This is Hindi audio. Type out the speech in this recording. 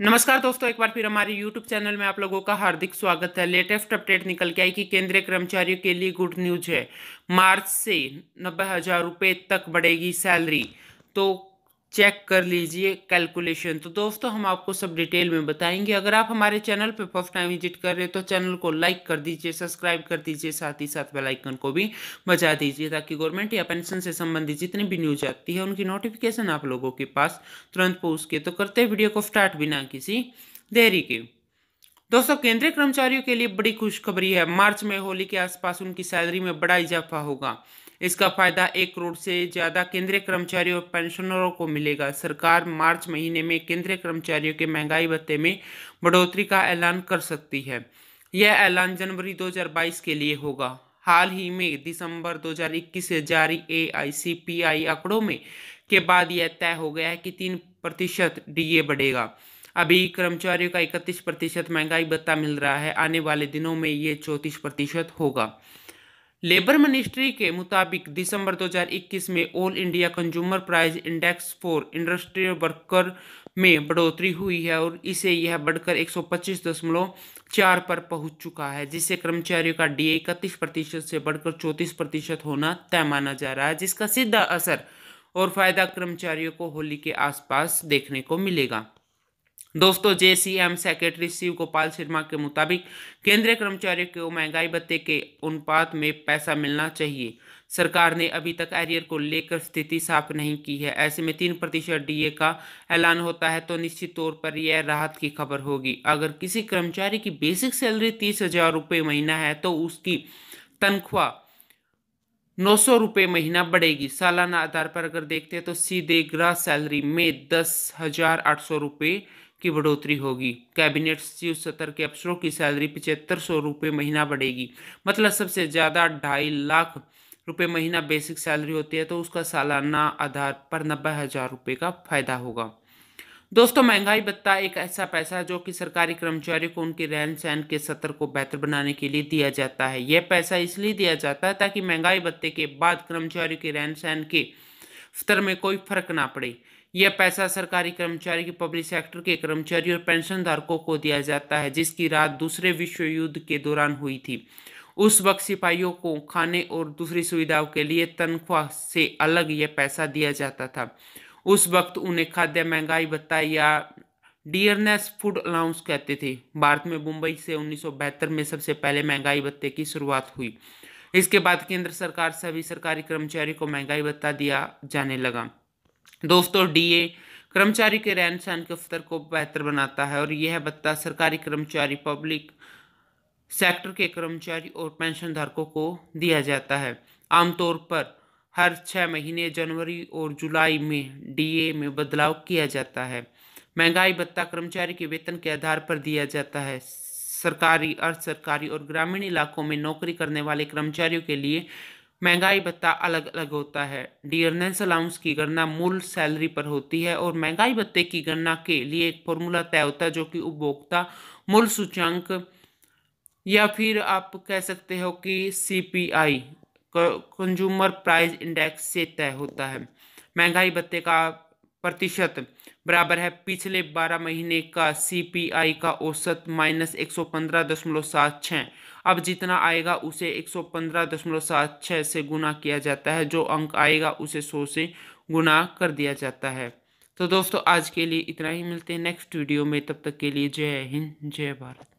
नमस्कार दोस्तों एक बार फिर हमारे यूट्यूब चैनल में आप लोगों का हार्दिक स्वागत है लेटेस्ट अपडेट निकल के आई कि केंद्रीय कर्मचारियों के लिए गुड न्यूज है मार्च से नब्बे हज़ार रुपये तक बढ़ेगी सैलरी तो चेक कर लीजिए कैलकुलेशन तो दोस्तों हम आपको सब डिटेल में बताएंगे अगर आप हमारे चैनल पर फर्स्ट टाइम विजिट कर रहे हैं तो चैनल को लाइक कर दीजिए सब्सक्राइब कर दीजिए साथ ही साथ बेल आइकन को भी बजा दीजिए ताकि गवर्नमेंट या पेंशन से संबंधित जितनी भी न्यूज आती है उनकी नोटिफिकेशन आप लोगों के पास तुरंत पहुँच के तो करते वीडियो को स्टार्ट बिना किसी देरी के दोस्तों केंद्रीय कर्मचारियों के लिए बड़ी खुशखबरी है मार्च में होली के आसपास उनकी सैलरी में बड़ा इजाफा होगा इसका फायदा एक करोड़ से ज़्यादा केंद्रीय कर्मचारियों और पेंशनरों को मिलेगा सरकार मार्च महीने में केंद्रीय कर्मचारियों के महंगाई भत्ते में बढ़ोतरी का ऐलान कर सकती है यह ऐलान जनवरी 2022 के लिए होगा हाल ही में दिसंबर 2021 से जारी ए आंकड़ों में के बाद यह तय हो गया है कि तीन प्रतिशत डीए बढ़ेगा अभी कर्मचारियों का इकतीस प्रतिशत महंगाई भत्ता मिल रहा है आने वाले दिनों में ये चौंतीस प्रतिशत होगा लेबर मिनिस्ट्री के मुताबिक दिसंबर 2021 में all India consumer price index for industrial worker में बढ़ोतरी हुई है और इसे यह बढ़कर 125.4 पर पहुंच चुका है जिससे कर्मचारियों का डीए इकतीस प्रतिशत से बढ़कर चौंतीस प्रतिशत होना तय माना जा रहा है जिसका सीधा असर और फायदा कर्मचारियों को होली के आसपास देखने को मिलेगा दोस्तों एम सेक्रेटरी शिव गोपाल शर्मा के मुताबिक केंद्रीय कर्मचारियों को महंगाई भत्ते के अनुपात में पैसा मिलना चाहिए सरकार ने अभी तक एरियर को लेकर स्थिति साफ नहीं की है ऐसे में तीन प्रतिशत डीए का ऐलान होता है तो निश्चित तौर पर यह राहत की खबर होगी अगर किसी कर्मचारी की बेसिक सैलरी तीस हजार रुपये महीना है तो उसकी तनख्वाह नौ सौ रुपये महीना बढ़ेगी सालाना आधार पर अगर देखते हैं तो सीधे ग्रह सैलरी में दस हजार आठ सौ रुपये की बढ़ोतरी होगी कैबिनेट सचिव सतर के अफसरों की सैलरी पचहत्तर सौ रुपये महीना बढ़ेगी मतलब सबसे ज़्यादा ढाई लाख रुपये महीना बेसिक सैलरी होती है तो उसका सालाना आधार पर नब्बे हज़ार रुपये का फ़ायदा होगा दोस्तों महंगाई भत्ता एक ऐसा पैसा जो कि सरकारी कर्मचारियों को उनके रहन सहन के सत्र को बेहतर बनाने के लिए दिया जाता है यह पैसा इसलिए दिया जाता है ताकि महंगाई भत्ते के बाद कर्मचारियों के रहन सहन के स्तर में कोई फर्क ना पड़े यह पैसा सरकारी कर्मचारी के पब्लिक सेक्टर के कर्मचारी और पेंशन धारकों को दिया जाता है जिसकी रात दूसरे विश्व युद्ध के दौरान हुई थी उस वक्त सिपाहियों को खाने और दूसरी सुविधाओं के लिए तनख्वाह से अलग यह पैसा दिया जाता था उस वक्त उन्हें खाद्य महंगाई भत्ता या डियरनेस फूड अलाउंस कहते थे भारत में मुंबई से उन्नीस में सबसे पहले महंगाई भत्ते की शुरुआत हुई इसके बाद केंद्र सरकार सभी सरकारी कर्मचारी को महंगाई भत्ता दिया जाने लगा दोस्तों डीए कर्मचारी के रहन सहन के अफसर को बेहतर बनाता है और यह भत्ता सरकारी कर्मचारी पब्लिक सेक्टर के कर्मचारी और पेंशनधारकों को दिया जाता है आमतौर पर हर छः महीने जनवरी और जुलाई में डीए में बदलाव किया जाता है महंगाई भत्ता कर्मचारी के वेतन के आधार पर दिया जाता है सरकारी अर्ध सरकारी और ग्रामीण इलाकों में नौकरी करने वाले कर्मचारियों के लिए महंगाई भत्ता अलग अलग होता है डियरनेस अलाउंस की गणना मूल सैलरी पर होती है और महंगाई भत्ते की गणना के लिए एक फॉर्मूला तय होता है जो कि उपभोक्ता मूल सूचांक या फिर आप कह सकते हो कि सी कंज्यूमर प्राइस इंडेक्स से तय होता है महंगाई भत्ते का प्रतिशत बराबर है पिछले 12 महीने का सीपीआई का औसत माइनस एक सौ पंद्रह दशमलव सात छः अब जितना आएगा उसे एक सौ पंद्रह दशमलव सात छः से गुना किया जाता है जो अंक आएगा उसे सौ से गुना कर दिया जाता है तो दोस्तों आज के लिए इतना ही मिलते हैं नेक्स्ट वीडियो में तब तक के लिए जय हिंद जय भारत